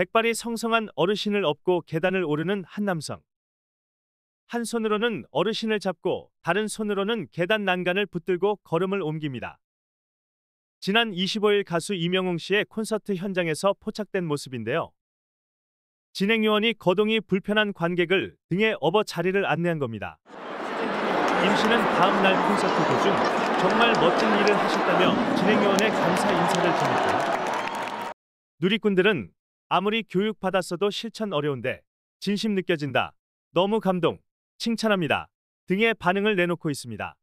백발이 성성한 어르신을 업고 계단을 오르는 한 남성. 한 손으로는 어르신을 잡고 다른 손으로는 계단 난간을 붙들고 걸음을 옮깁니다. 지난 25일 가수 이명웅 씨의 콘서트 현장에서 포착된 모습인데요. 진행요원이 거동이 불편한 관객을 등에 업어 자리를 안내한 겁니다. 임 씨는 다음 날 콘서트 도중 정말 멋진 일을 하셨다며 진행요원의 감사 인사를 전했고 누리꾼들은 아무리 교육받았어도 실천 어려운데 진심 느껴진다. 너무 감동, 칭찬합니다. 등의 반응을 내놓고 있습니다.